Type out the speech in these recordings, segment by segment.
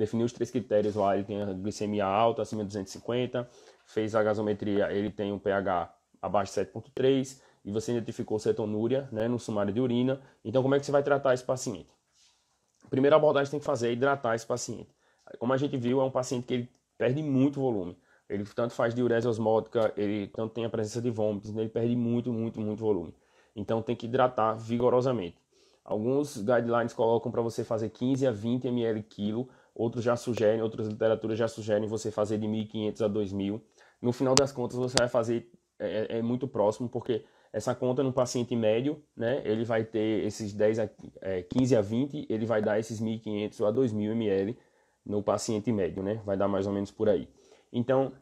definiu os três critérios lá, ele tem a glicemia alta, acima de 250, fez a gasometria, ele tem um pH abaixo de 7.3, e você identificou cetonúria, né, no sumário de urina. Então, como é que você vai tratar esse paciente? Primeira abordagem tem que fazer é hidratar esse paciente. Como a gente viu, é um paciente que ele perde muito volume. Ele tanto faz diurese osmótica, ele tanto tem a presença de vômitos, né, ele perde muito, muito, muito volume. Então tem que hidratar vigorosamente. Alguns guidelines colocam para você fazer 15 a 20 ml quilo Outros já sugerem, outras literaturas já sugerem você fazer de 1.500 a 2.000. No final das contas, você vai fazer é, é, é, muito próximo, porque essa conta no paciente médio, né, ele vai ter esses 10 a é, 15 a 20, ele vai dar esses 1.500 a 2.000 ml no paciente médio, né? Vai dar mais ou menos por aí. Então,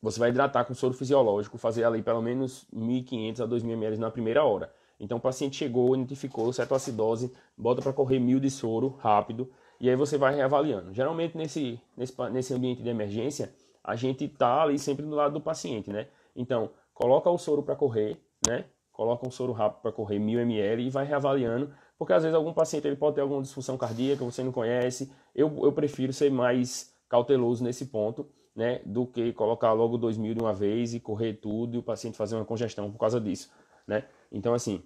você vai hidratar com soro fisiológico, fazer ali pelo menos 1.500 a 2.000 ml na primeira hora. Então, o paciente chegou, identificou acidose, bota para correr mil de soro rápido. E aí você vai reavaliando. Geralmente nesse, nesse, nesse ambiente de emergência, a gente está ali sempre do lado do paciente, né? Então, coloca o soro para correr, né? Coloca um soro rápido para correr 1000 ml e vai reavaliando, porque às vezes algum paciente ele pode ter alguma disfunção cardíaca, você não conhece. Eu, eu prefiro ser mais cauteloso nesse ponto, né? Do que colocar logo 2000 de uma vez e correr tudo e o paciente fazer uma congestão por causa disso, né? Então, assim,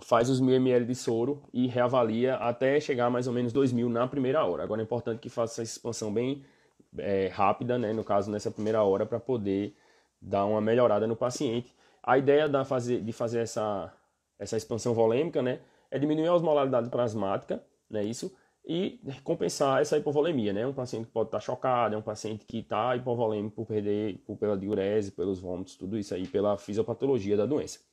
faz os 1000 ml de soro e reavalia até chegar a mais ou menos 2000 na primeira hora. Agora é importante que faça essa expansão bem é, rápida, né, no caso nessa primeira hora, para poder dar uma melhorada no paciente. A ideia da fazer, de fazer essa, essa expansão volêmica né, é diminuir a osmolalidade plasmática, né, isso, e compensar essa hipovolemia. Né? Um paciente que pode estar tá chocado, é um paciente que está hipovolêmico por perder, por, pela diurese, pelos vômitos, tudo isso aí, pela fisiopatologia da doença.